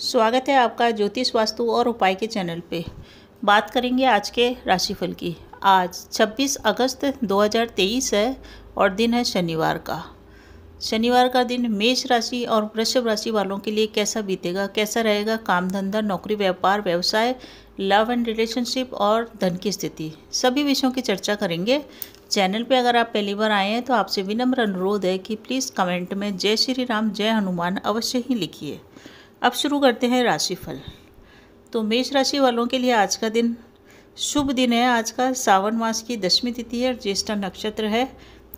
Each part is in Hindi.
स्वागत है आपका ज्योतिष वास्तु और उपाय के चैनल पे बात करेंगे आज के राशिफल की आज 26 अगस्त 2023 है और दिन है शनिवार का शनिवार का दिन मेष राशि और वृषभ राशि वालों के लिए कैसा बीतेगा कैसा रहेगा काम धंधा नौकरी व्यापार व्यवसाय लव एंड रिलेशनशिप और धन की स्थिति सभी विषयों की चर्चा करेंगे चैनल पे अगर आप पहली बार आए हैं तो आपसे विनम्र अनुरोध है कि प्लीज़ कमेंट में जय श्री राम जय हनुमान अवश्य ही लिखिए अब शुरू करते हैं राशिफल तो मेष राशि वालों के लिए आज का दिन शुभ दिन है आज का सावन मास की दसवीं तिथि है और ज्येष्ठा नक्षत्र है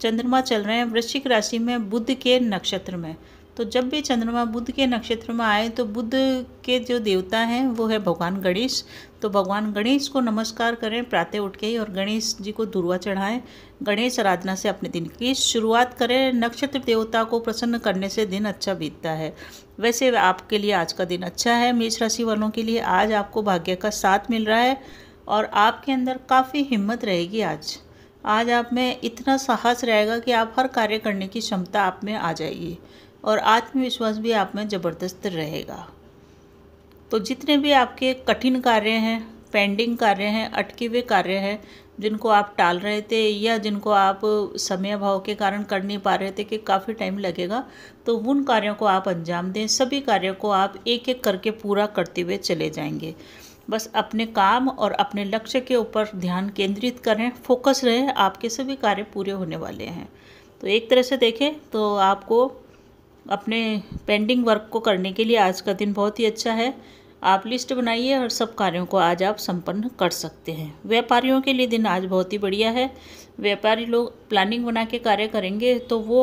चंद्रमा चल रहे हैं वृश्चिक राशि में बुद्ध के नक्षत्र में तो जब भी चंद्रमा बुद्ध के नक्षत्र में आए तो बुद्ध के जो देवता हैं वो है भगवान गणेश तो भगवान गणेश को नमस्कार करें प्रातः उठ के ही और गणेश जी को दुर्वा चढ़ाएं गणेश आराधना से अपने दिन की शुरुआत करें नक्षत्र देवता को प्रसन्न करने से दिन अच्छा बीतता है वैसे आपके लिए आज का दिन अच्छा है मेष राशि वालों के लिए आज आपको भाग्य का साथ मिल रहा है और आपके अंदर काफ़ी हिम्मत रहेगी आज आज आप में इतना साहस रहेगा कि आप हर कार्य करने की क्षमता आप में आ जाएगी और आत्मविश्वास भी आप में ज़बरदस्त रहेगा तो जितने भी आपके कठिन कार्य हैं पेंडिंग कार्य हैं अटके हुए कार्य हैं जिनको आप टाल रहे थे या जिनको आप समय भाव के कारण कर नहीं पा रहे थे कि काफ़ी टाइम लगेगा तो उन कार्यों को आप अंजाम दें सभी कार्यों को आप एक एक करके पूरा करते हुए चले जाएंगे बस अपने काम और अपने लक्ष्य के ऊपर ध्यान केंद्रित करें फोकस रहें आपके सभी कार्य पूरे होने वाले हैं तो एक तरह से देखें तो आपको अपने पेंडिंग वर्क को करने के लिए आज का दिन बहुत ही अच्छा है आप लिस्ट बनाइए और सब कार्यों को आज आप संपन्न कर सकते हैं व्यापारियों के लिए दिन आज बहुत ही बढ़िया है व्यापारी लोग प्लानिंग बना के कार्य करेंगे तो वो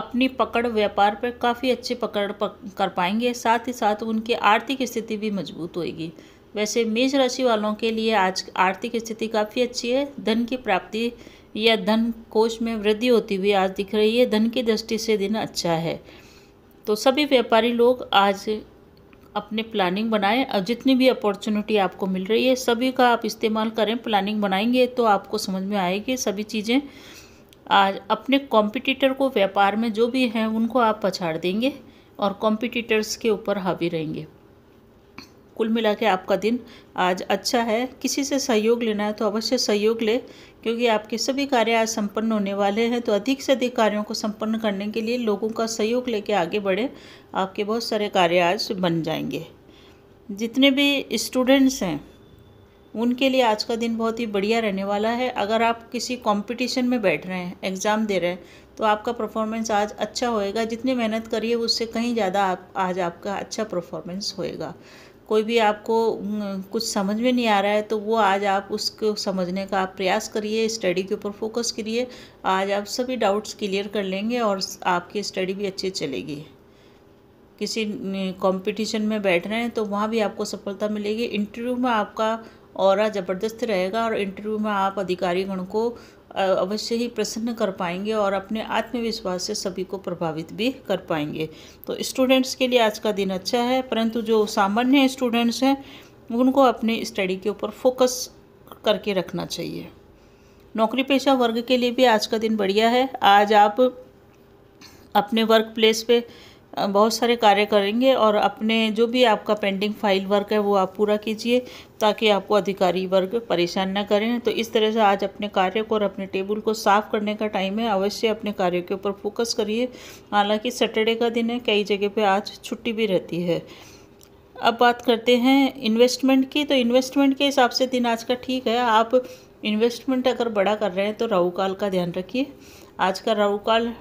अपनी पकड़ व्यापार पर काफ़ी अच्छी पकड़ पक, कर पाएंगे साथ ही साथ उनकी आर्थिक स्थिति भी मजबूत होगी वैसे मेष राशि वालों के लिए आज आर्थिक स्थिति काफ़ी अच्छी है धन की प्राप्ति या धन कोष में वृद्धि होती हुई आज दिख रही है धन की दृष्टि से दिन अच्छा है तो सभी व्यापारी लोग आज अपने प्लानिंग बनाएं और जितनी भी अपॉर्चुनिटी आपको मिल रही है सभी का आप इस्तेमाल करें प्लानिंग बनाएंगे तो आपको समझ में आएगी सभी चीज़ें आज अपने कॉम्पिटिटर को व्यापार में जो भी हैं उनको आप पछाड़ देंगे और कॉम्पिटिटर्स के ऊपर हावी रहेंगे कुल मिला के आपका दिन आज अच्छा है किसी से सहयोग लेना है तो अवश्य सहयोग ले क्योंकि आपके सभी कार्य आज संपन्न होने वाले हैं तो अधिक से अधिक कार्यों को संपन्न करने के लिए लोगों का सहयोग लेके आगे बढ़े आपके बहुत सारे कार्य आज बन जाएंगे जितने भी स्टूडेंट्स हैं उनके लिए आज का दिन बहुत ही बढ़िया रहने वाला है अगर आप किसी कंपटीशन में बैठ रहे हैं एग्ज़ाम दे रहे हैं तो आपका परफॉर्मेंस आज अच्छा होएगा जितनी मेहनत करिए उससे कहीं ज़्यादा आप आज आपका अच्छा परफॉर्मेंस होएगा कोई भी आपको कुछ समझ में नहीं आ रहा है तो वो आज आप उसको समझने का आप प्रयास करिए स्टडी के ऊपर फोकस करिए आज आप सभी डाउट्स क्लियर कर लेंगे और आपकी स्टडी भी अच्छी चलेगी किसी कंपटीशन में बैठ रहे हैं तो वहाँ भी आपको सफलता मिलेगी इंटरव्यू में आपका और ज़बरदस्त रहेगा और इंटरव्यू में आप अधिकारीगण को अवश्य ही प्रसन्न कर पाएंगे और अपने आत्मविश्वास से सभी को प्रभावित भी कर पाएंगे तो स्टूडेंट्स के लिए आज का दिन अच्छा है परंतु जो सामान्य स्टूडेंट्स हैं उनको अपने स्टडी के ऊपर फोकस करके रखना चाहिए नौकरी पेशा वर्ग के लिए भी आज का दिन बढ़िया है आज आप अपने वर्क प्लेस पर बहुत सारे कार्य करेंगे और अपने जो भी आपका पेंडिंग फाइल वर्क है वो आप पूरा कीजिए ताकि आपको अधिकारी वर्ग परेशान ना करें तो इस तरह से आज अपने कार्य को और अपने टेबल को साफ करने का टाइम है अवश्य अपने कार्यों के ऊपर फोकस करिए हालांकि सैटरडे का दिन है कई जगह पे आज छुट्टी भी रहती है अब बात करते हैं इन्वेस्टमेंट की तो इन्वेस्टमेंट के हिसाब से दिन आज का ठीक है आप इन्वेस्टमेंट अगर बड़ा कर रहे हैं तो राहुकाल का ध्यान रखिए आज का राहुकाल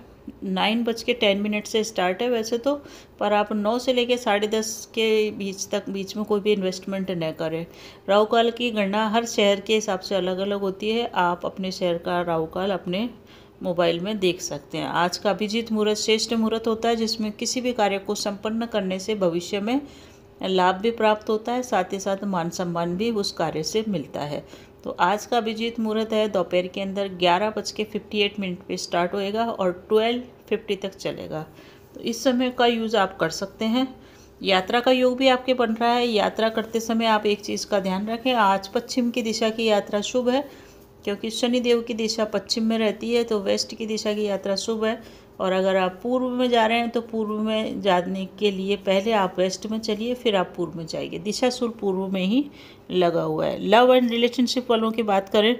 नाइन बज के टेन मिनट से स्टार्ट है वैसे तो पर आप नौ से लेके साढ़े दस के बीच तक बीच में कोई भी इन्वेस्टमेंट न करें राहुकाल की गणना हर शहर के हिसाब से अलग अलग होती है आप अपने शहर का राहुकाल अपने मोबाइल में देख सकते हैं आज का अभिजीत मुहूर्त श्रेष्ठ मुहूर्त होता है जिसमें किसी भी कार्य को संपन्न करने से भविष्य में लाभ भी प्राप्त होता है साथ ही साथ मान सम्मान भी उस कार्य से मिलता है तो आज का अभिजीत मुहूर्त है दोपहर के अंदर ग्यारह बज के फिफ्टी एट मिनट पर स्टार्ट होएगा और ट्वेल्व फिफ्टी तक चलेगा तो इस समय का यूज़ आप कर सकते हैं यात्रा का योग भी आपके बन रहा है यात्रा करते समय आप एक चीज़ का ध्यान रखें आज पश्चिम की दिशा की यात्रा शुभ है क्योंकि शनिदेव की दिशा पश्चिम में रहती है तो वेस्ट की दिशा की यात्रा शुभ है और अगर आप पूर्व में जा रहे हैं तो पूर्व में जाने के लिए पहले आप वेस्ट में चलिए फिर आप पूर्व में जाइए दिशा सुर पूर्व में ही लगा हुआ है लव एंड रिलेशनशिप वालों की बात करें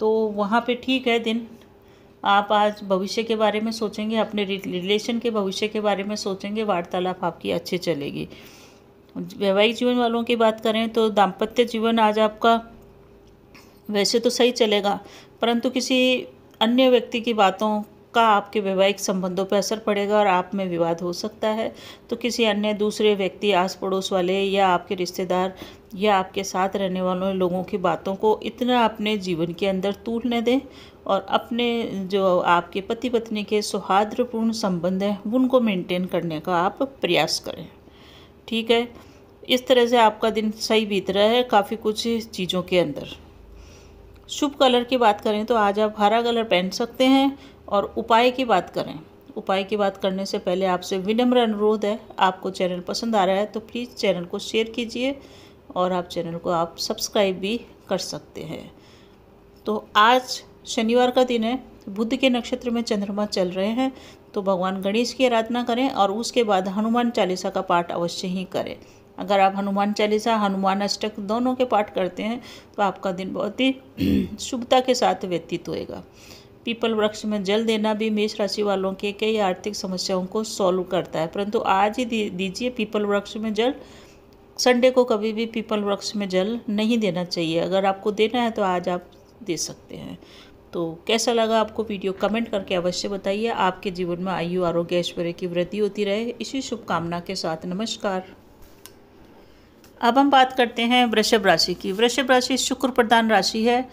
तो वहाँ पे ठीक है दिन आप आज भविष्य के बारे में सोचेंगे अपने रिलेशन के भविष्य के बारे में सोचेंगे वार्तालाप आपकी अच्छी चलेगी वैवाहिक जीवन वालों की बात करें तो दाम्पत्य जीवन आज आपका वैसे तो सही चलेगा परंतु किसी अन्य व्यक्ति की बातों का आपके वैवाहिक संबंधों पर असर पड़ेगा और आप में विवाद हो सकता है तो किसी अन्य दूसरे व्यक्ति आस पड़ोस वाले या आपके रिश्तेदार या आपके साथ रहने वालों लोगों की बातों को इतना अपने जीवन के अंदर तूलने दें और अपने जो आपके पति पत्नी के सौहार्दपूर्ण संबंध हैं उनको मेंटेन करने का आप प्रयास करें ठीक है इस तरह से आपका दिन सही बीत रहा है काफ़ी कुछ चीज़ों के अंदर शुभ कलर की बात करें तो आज आप हरा कलर पहन सकते हैं और उपाय की बात करें उपाय की बात करने से पहले आपसे विनम्र अनुरोध है आपको चैनल पसंद आ रहा है तो प्लीज़ चैनल को शेयर कीजिए और आप चैनल को आप सब्सक्राइब भी कर सकते हैं तो आज शनिवार का दिन है बुद्ध के नक्षत्र में चंद्रमा चल रहे हैं तो भगवान गणेश की आराधना करें और उसके बाद हनुमान चालीसा का पाठ अवश्य ही करें अगर आप हनुमान चालीसा हनुमान अष्टक दोनों के पाठ करते हैं तो आपका दिन बहुत ही शुभता के साथ व्यतीत होएगा पीपल वृक्ष में जल देना भी मेष राशि वालों के कई आर्थिक समस्याओं को सॉल्व करता है परंतु आज ही दीजिए पीपल वृक्ष में जल संडे को कभी भी पीपल वृक्ष में जल नहीं देना चाहिए अगर आपको देना है तो आज आप दे सकते हैं तो कैसा लगा आपको वीडियो कमेंट करके अवश्य बताइए आपके जीवन में आयु आरोग्य ऐश्वर्य की वृद्धि होती रहे इसी शुभकामना के साथ नमस्कार अब हम बात करते हैं वृषभ राशि की वृषभ राशि शुक्र प्रधान राशि है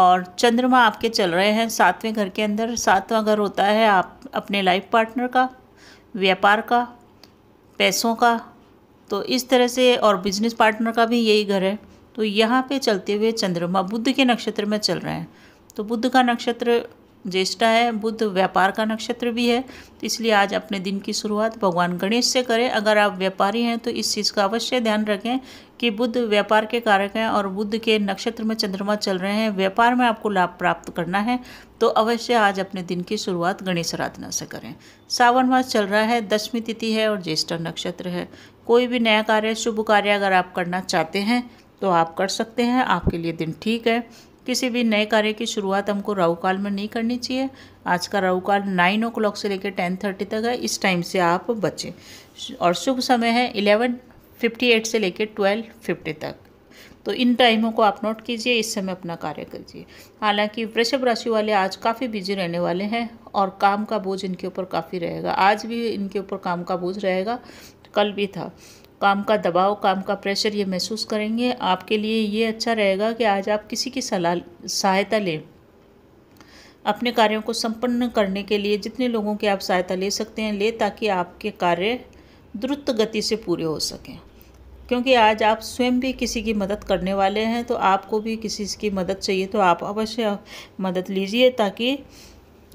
और चंद्रमा आपके चल रहे हैं सातवें घर के अंदर सातवां घर होता है आप अपने लाइफ पार्टनर का व्यापार का पैसों का तो इस तरह से और बिजनेस पार्टनर का भी यही घर है तो यहाँ पे चलते हुए चंद्रमा बुद्ध के नक्षत्र में चल रहे हैं तो बुद्ध का नक्षत्र ज्येष्ठा है बुद्ध व्यापार का नक्षत्र भी है तो इसलिए आज अपने दिन की शुरुआत भगवान गणेश से करें अगर आप व्यापारी हैं तो इस चीज़ का अवश्य ध्यान रखें कि बुद्ध व्यापार के कारक हैं और बुद्ध के नक्षत्र में चंद्रमा चल रहे हैं व्यापार में आपको लाभ प्राप्त करना है तो अवश्य आज अपने दिन की शुरुआत गणेश आराधना से करें सावन मास चल रहा है दसवीं तिथि है और ज्येष्ठा नक्षत्र है कोई भी नया कार्य शुभ कार्य अगर आप करना चाहते हैं तो आप कर सकते हैं आपके लिए दिन ठीक है किसी भी नए कार्य की शुरुआत हमको राहु काल में नहीं करनी चाहिए आज का राहु काल नाइन ओ क्लॉक से लेकर टेन थर्टी तक है इस टाइम से आप बचें और शुभ समय है इलेवन फिफ्टी एट से लेकर ट्वेल्व फिफ्टी तक तो इन टाइमों को आप नोट कीजिए इस समय अपना कार्य करिए हालांकि वृषभ राशि वाले आज काफ़ी बिजी रहने वाले हैं और काम का बोझ इनके ऊपर काफ़ी रहेगा आज भी इनके ऊपर काम का बोझ रहेगा कल भी था काम का दबाव काम का प्रेशर ये महसूस करेंगे आपके लिए ये अच्छा रहेगा कि आज आप किसी की सलाह सहायता लें अपने कार्यों को संपन्न करने के लिए जितने लोगों की आप सहायता ले सकते हैं ले ताकि आपके कार्य द्रुत गति से पूरे हो सकें क्योंकि आज आप स्वयं भी किसी की मदद करने वाले हैं तो आपको भी किसी की मदद चाहिए तो आप अवश्य मदद लीजिए ताकि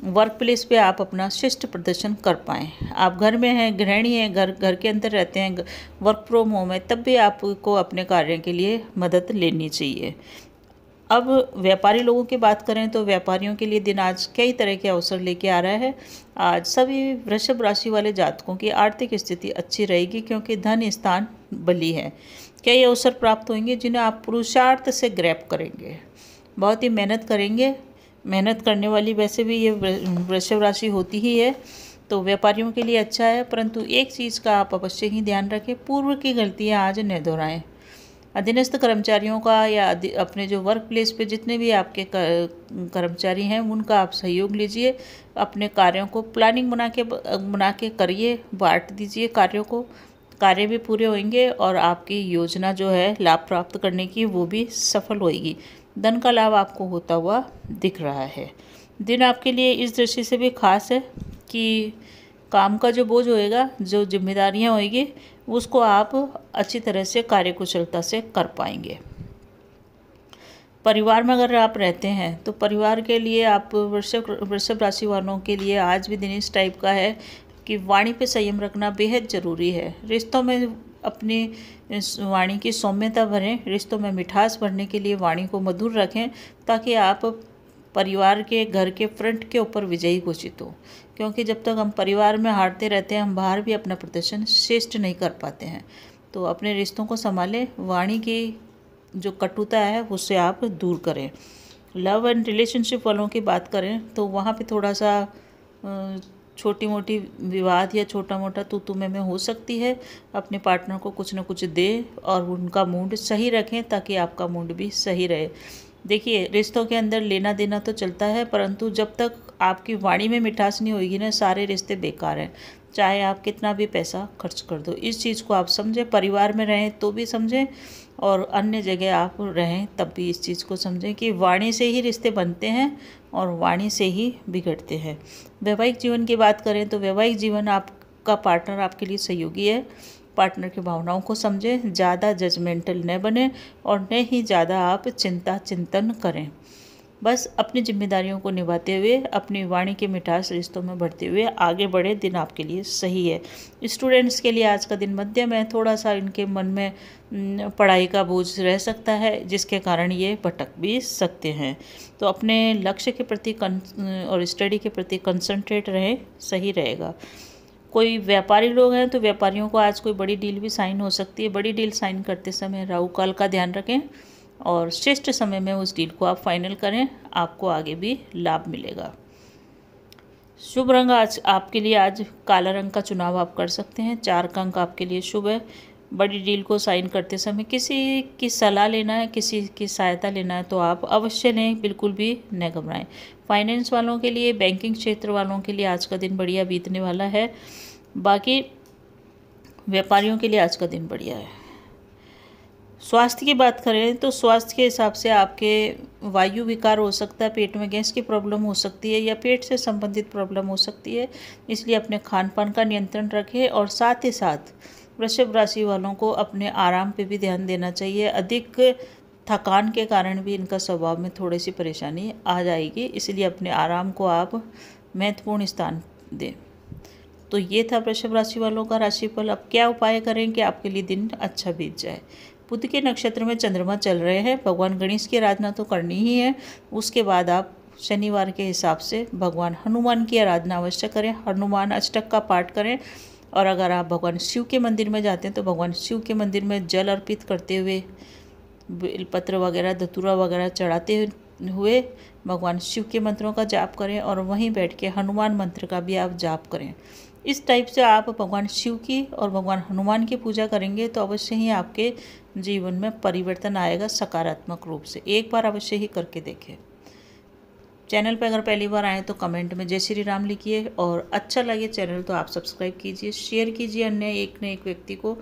वर्क प्लेस पर आप अपना शिष्ट प्रदर्शन कर पाएँ आप घर में हैं गृहिणी हैं घर घर के अंदर रहते हैं वर्क फ्रॉम होम है तब भी आपको अपने कार्य के लिए मदद लेनी चाहिए अब व्यापारी लोगों की बात करें तो व्यापारियों के लिए दिन आज कई तरह के अवसर लेके आ रहा है आज सभी वृषभ राशि वाले जातकों की आर्थिक स्थिति अच्छी रहेगी क्योंकि धन स्थान बली है कई अवसर प्राप्त होंगे जिन्हें आप पुरुषार्थ से ग्रैप करेंगे बहुत ही मेहनत करेंगे मेहनत करने वाली वैसे भी ये वृषभ राशि होती ही है तो व्यापारियों के लिए अच्छा है परंतु एक चीज़ का आप अवश्य ही ध्यान रखें पूर्व की गलतियाँ आज न दोहराएं अधीनस्थ कर्मचारियों का या अपने जो वर्क प्लेस पर जितने भी आपके कर्मचारी हैं उनका आप सहयोग लीजिए अपने कार्यों को प्लानिंग बना के बना के करिए बांट दीजिए कार्यों को कार्य भी पूरे होंगे और आपकी योजना जो है लाभ प्राप्त करने की वो भी सफल होएगी धन का लाभ आपको होता हुआ दिख रहा है दिन आपके लिए इस दृष्टि से भी खास है कि काम का जो बोझ होएगा जो जिम्मेदारियां होएगी उसको आप अच्छी तरह से कार्यकुशलता से कर पाएंगे परिवार में अगर आप रहते हैं तो परिवार के लिए आप वृषभ वृषभ राशि वालों के लिए आज भी दिन इस टाइप का है कि वाणी पे संयम रखना बेहद ज़रूरी है रिश्तों में अपने वाणी की सौम्यता भरें रिश्तों में मिठास भरने के लिए वाणी को मधुर रखें ताकि आप परिवार के घर के फ्रंट के ऊपर विजयी घोषित हो क्योंकि जब तक हम परिवार में हारते रहते हैं हम बाहर भी अपना प्रदर्शन श्रेष्ठ नहीं कर पाते हैं तो अपने रिश्तों को संभालें वाणी की जो कटुता है उससे आप दूर करें लव एंड रिलेशनशिप वालों की बात करें तो वहाँ पे थोड़ा सा छोटी मोटी विवाद या छोटा मोटा तो तुम्हें में हो सकती है अपने पार्टनर को कुछ ना कुछ दे और उनका मूड सही रखें ताकि आपका मूड भी सही रहे देखिए रिश्तों के अंदर लेना देना तो चलता है परंतु जब तक आपकी वाणी में मिठास नहीं होगी ना सारे रिश्ते बेकार हैं चाहे आप कितना भी पैसा खर्च कर दो इस चीज़ को आप समझें परिवार में रहें तो भी समझें और अन्य जगह आप रहें तब भी इस चीज़ को समझें कि वाणी से ही रिश्ते बनते हैं और वाणी से ही बिगड़ते हैं वैवाहिक जीवन की बात करें तो वैवाहिक जीवन आपका पार्टनर आपके लिए सहयोगी है पार्टनर की भावनाओं को समझें ज़्यादा जजमेंटल न बने और न ही ज़्यादा आप चिंता चिंतन करें बस अपनी जिम्मेदारियों को निभाते हुए अपनी वाणी के मिठास रिश्तों में बढ़ते हुए आगे बढ़े दिन आपके लिए सही है स्टूडेंट्स के लिए आज का दिन मध्यम है थोड़ा सा इनके मन में पढ़ाई का बोझ रह सकता है जिसके कारण ये भटक भी सकते हैं तो अपने लक्ष्य के प्रति और स्टडी के प्रति कंसनट्रेट रहें सही रहेगा कोई व्यापारी लोग हैं तो व्यापारियों को आज कोई बड़ी डील भी साइन हो सकती है बड़ी डील साइन करते समय राहु काल का ध्यान रखें और श्रेष्ठ समय में उस डील को आप फाइनल करें आपको आगे भी लाभ मिलेगा शुभ रंग आज आपके लिए आज काला रंग का चुनाव आप कर सकते हैं चार का अंक आपके लिए शुभ है बड़ी डील को साइन करते समय किसी की सलाह लेना है किसी की सहायता लेना है तो आप अवश्य लें बिल्कुल भी न घबराएं फाइनेंस वालों के लिए बैंकिंग क्षेत्र वालों के लिए आज का दिन बढ़िया बीतने वाला है बाकी व्यापारियों के लिए आज का दिन बढ़िया है स्वास्थ्य की बात करें तो स्वास्थ्य के हिसाब से आपके वायु विकार हो सकता है पेट में गैस की प्रॉब्लम हो सकती है या पेट से संबंधित प्रॉब्लम हो सकती है इसलिए अपने खान पान का नियंत्रण रखें और साथ ही साथ वृषभ राशि वालों को अपने आराम पे भी ध्यान देना चाहिए अधिक थकान के कारण भी इनका स्वभाव में थोड़ी सी परेशानी आ जाएगी इसलिए अपने आराम को आप महत्वपूर्ण स्थान दें तो ये था वृषभ राशि वालों का राशिफल अब क्या उपाय करें कि आपके लिए दिन अच्छा बीत जाए बुद्ध के नक्षत्र में चंद्रमा चल रहे हैं भगवान गणेश की आराधना तो करनी ही है उसके बाद आप शनिवार के हिसाब से भगवान हनुमान की आराधना अवश्य करें हनुमान अष्टक का पाठ करें और अगर आप भगवान शिव के मंदिर में जाते हैं तो भगवान शिव के मंदिर में जल अर्पित करते हुए बिलपत्र वगैरह धतूरा वगैरह चढ़ाते हुए भगवान शिव के मंत्रों का जाप करें और वहीं बैठ के हनुमान मंत्र का भी आप जाप करें इस टाइप से आप भगवान शिव की और भगवान हनुमान की पूजा करेंगे तो अवश्य ही आपके जीवन में परिवर्तन आएगा सकारात्मक रूप से एक बार अवश्य ही करके देखें चैनल पर अगर पहली बार आएँ तो कमेंट में जय श्री राम लिखिए और अच्छा लगे चैनल तो आप सब्सक्राइब कीजिए शेयर कीजिए अन्य एक न एक व्यक्ति को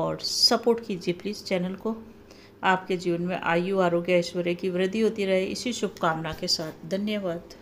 और सपोर्ट कीजिए प्लीज़ चैनल को आपके जीवन में आयु आरोग्य ऐश्वर्य की वृद्धि होती रहे इसी शुभकामना के साथ धन्यवाद